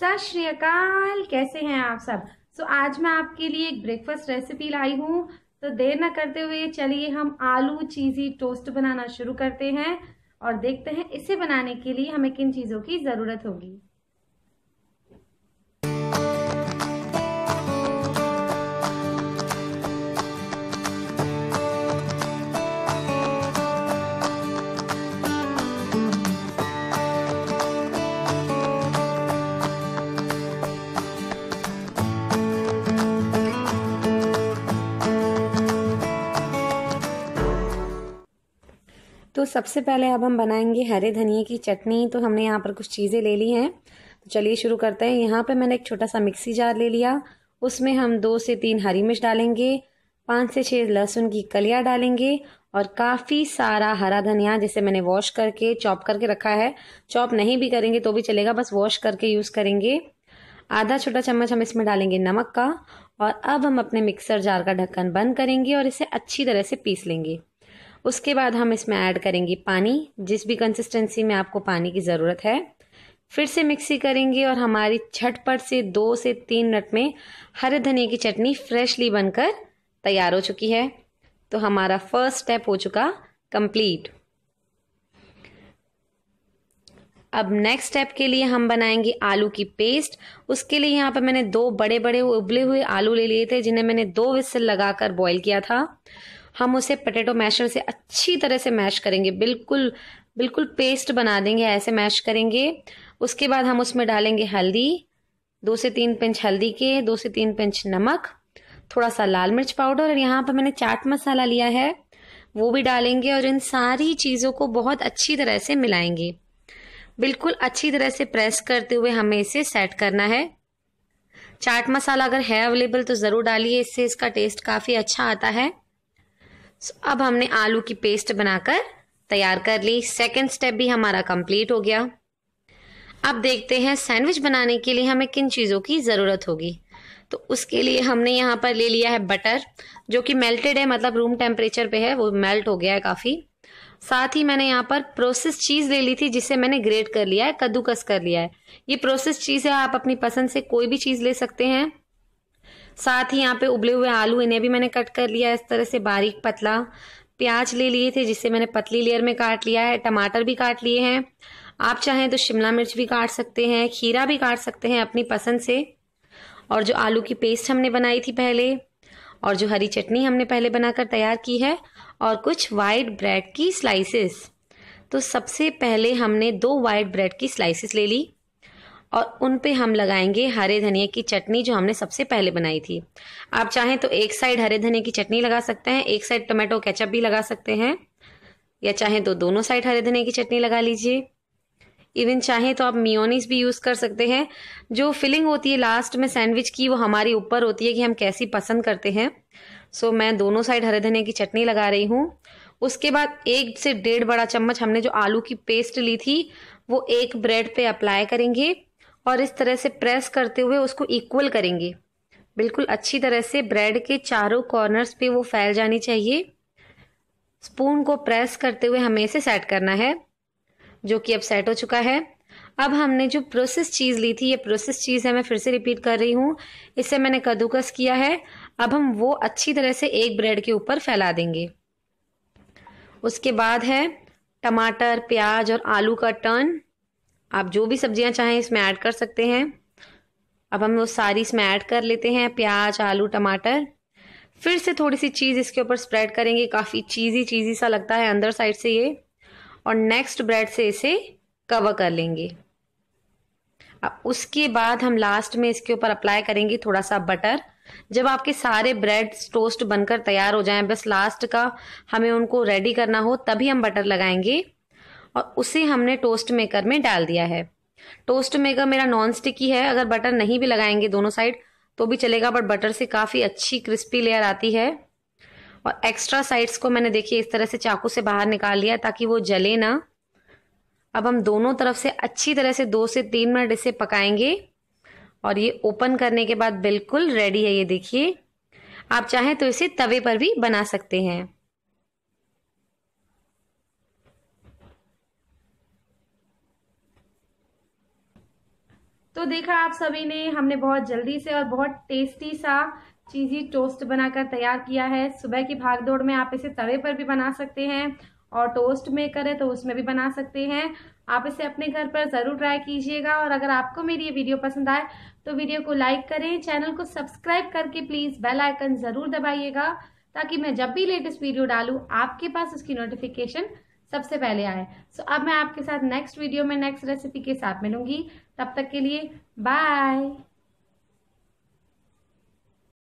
सत श्रीकाल कैसे हैं आप सब सो so, आज मैं आपके लिए एक ब्रेकफास्ट रेसिपी लाई हूँ तो देर ना करते हुए चलिए हम आलू चीज़ी टोस्ट बनाना शुरू करते हैं और देखते हैं इसे बनाने के लिए हमें किन चीज़ों की ज़रूरत होगी तो सबसे पहले अब हम बनाएंगे हरे धनिए की चटनी तो हमने यहाँ पर कुछ चीज़ें ले ली हैं तो चलिए शुरू करते हैं यहाँ पर मैंने एक छोटा सा मिक्सी जार ले लिया उसमें हम दो से तीन हरी मिर्च डालेंगे पाँच से छः लहसुन की कलियाँ डालेंगे और काफ़ी सारा हरा धनिया जिसे मैंने वॉश करके चॉप करके रखा है चॉप नहीं भी करेंगे तो भी चलेगा बस वॉश करके यूज़ करेंगे आधा छोटा चम्मच हम इसमें डालेंगे नमक का और अब हम अपने मिक्सर जार का ढक्कन बंद करेंगे और इसे अच्छी तरह से पीस लेंगे उसके बाद हम इसमें ऐड करेंगे पानी जिस भी कंसिस्टेंसी में आपको पानी की ज़रूरत है फिर से मिक्सी करेंगे और हमारी छटपट से दो से तीन मिनट में हरे धनिया की चटनी फ्रेशली बनकर तैयार हो चुकी है तो हमारा फर्स्ट स्टेप हो चुका कंप्लीट अब नेक्स्ट स्टेप के लिए हम बनाएंगे आलू की पेस्ट उसके लिए यहाँ पर मैंने दो बड़े बड़े उबले हुए आलू ले लिए थे जिन्हें मैंने दो विस्सल लगाकर बॉईल किया था हम उसे पटेटो मैशर से अच्छी तरह से मैश करेंगे बिल्कुल बिल्कुल पेस्ट बना देंगे ऐसे मैश करेंगे उसके बाद हम उसमें डालेंगे हल्दी दो से तीन पिंच हल्दी के दो से तीन पिंच नमक थोड़ा सा लाल मिर्च पाउडर और यहाँ पर मैंने चाट मसाला लिया है वो भी डालेंगे और इन सारी चीज़ों को बहुत अच्छी तरह से मिलाएंगे बिल्कुल अच्छी तरह से प्रेस करते हुए हमें इसे सेट करना है चाट मसाला अगर है अवेलेबल तो ज़रूर डालिए इससे इसका टेस्ट काफ़ी अच्छा आता है सो अब हमने आलू की पेस्ट बनाकर तैयार कर ली सेकेंड स्टेप भी हमारा कंप्लीट हो गया अब देखते हैं सैंडविच बनाने के लिए हमें किन चीज़ों की ज़रूरत होगी तो उसके लिए हमने यहाँ पर ले लिया है बटर जो कि मेल्टेड है मतलब रूम टेम्परेचर पे है वो मेल्ट हो गया है काफ़ी साथ ही मैंने यहाँ पर प्रोसेस चीज़ ले ली थी जिसे मैंने ग्रेट कर लिया है कद्दूकस कर लिया है ये प्रोसेस चीज़ है आप अपनी पसंद से कोई भी चीज़ ले सकते हैं साथ ही यहाँ पे उबले हुए आलू इन्हें भी मैंने कट कर लिया इस तरह से बारीक पतला प्याज ले लिए थे जिसे मैंने पतली लेयर में काट लिया है टमाटर भी काट लिए हैं आप चाहें तो शिमला मिर्च भी काट सकते हैं खीरा भी काट सकते हैं अपनी पसंद से और जो आलू की पेस्ट हमने बनाई थी पहले और जो हरी चटनी हमने पहले बनाकर तैयार की है और कुछ वाइट ब्रेड की स्लाइसेस तो सबसे पहले हमने दो वाइट ब्रेड की स्लाइसेस ले ली और उन पे हम लगाएंगे हरे धनिया की चटनी जो हमने सबसे पहले बनाई थी आप चाहें तो एक साइड हरे धनिए की चटनी लगा सकते हैं एक साइड टोमेटो केचप भी लगा सकते हैं या चाहें तो दोनों साइड हरे धनिया की चटनी लगा लीजिए इवन चाहें तो आप मियोनीस भी यूज़ कर सकते हैं जो फिलिंग होती है लास्ट में सैंडविच की वो हमारी ऊपर होती है कि हम कैसी पसंद करते हैं सो so, मैं दोनों साइड हरे धनिया की चटनी लगा रही हूँ उसके बाद एक से डेढ़ बड़ा चम्मच हमने जो आलू की पेस्ट ली थी वो एक ब्रेड पे अप्लाई करेंगे और इस तरह से प्रेस करते हुए उसको इक्वल करेंगे बिल्कुल अच्छी तरह से ब्रेड के चारों कॉर्नर्स पे वो फैल जानी चाहिए स्पून को प्रेस करते हुए हमें इसे सेट करना है जो कि अब सेट हो चुका है अब हमने जो प्रोसेस चीज़ ली थी ये प्रोसेस चीज़ है मैं फिर से रिपीट कर रही हूँ इसे मैंने कद्दूकस किया है अब हम वो अच्छी तरह से एक ब्रेड के ऊपर फैला देंगे उसके बाद है टमाटर प्याज और आलू का टर्न आप जो भी सब्जियां चाहें इसमें ऐड कर सकते हैं अब हम वो सारी इसमें ऐड कर लेते हैं प्याज आलू टमाटर फिर से थोड़ी सी चीज़ इसके ऊपर स्प्रेड करेंगे काफ़ी चीज़ी चीज़ी सा लगता है अंदर साइड से ये और नेक्स्ट ब्रेड से इसे कवर कर लेंगे अब उसके बाद हम लास्ट में इसके ऊपर अप्लाई करेंगे थोड़ा सा बटर जब आपके सारे ब्रेड टोस्ट बनकर तैयार हो जाएं बस लास्ट का हमें उनको रेडी करना हो तभी हम बटर लगाएंगे और उसे हमने टोस्ट मेकर में डाल दिया है टोस्ट मेकर मेरा नॉन स्टिकी है अगर बटर नहीं भी लगाएंगे दोनों साइड तो भी चलेगा बट बटर से काफ़ी अच्छी क्रिस्पी लेयर आती है और एक्स्ट्रा साइड्स को मैंने देखिए इस तरह से चाकू से बाहर निकाल लिया ताकि वो जले ना अब हम दोनों तरफ से अच्छी तरह से दो से तीन मिनट इसे पकाएंगे और ये ओपन करने के बाद बिल्कुल रेडी है ये देखिए आप चाहें तो इसे तवे पर भी बना सकते हैं तो देखा आप सभी ने हमने बहुत जल्दी से और बहुत टेस्टी सा चीज़ी टोस्ट बनाकर तैयार किया है सुबह की भाग दौड़ में आप इसे तवे पर भी बना सकते हैं और टोस्ट में करें तो उसमें भी बना सकते हैं आप इसे अपने घर पर ज़रूर ट्राई कीजिएगा और अगर आपको मेरी ये वीडियो पसंद आए तो वीडियो को लाइक करें चैनल को सब्सक्राइब करके प्लीज़ बेल आइकन ज़रूर दबाइएगा ताकि मैं जब भी लेटेस्ट वीडियो डालूँ आपके पास उसकी नोटिफिकेशन सबसे पहले आए सो अब मैं आपके साथ नेक्स्ट वीडियो में नेक्स्ट रेसिपी के साथ मिलूंगी तब तक के लिए बाय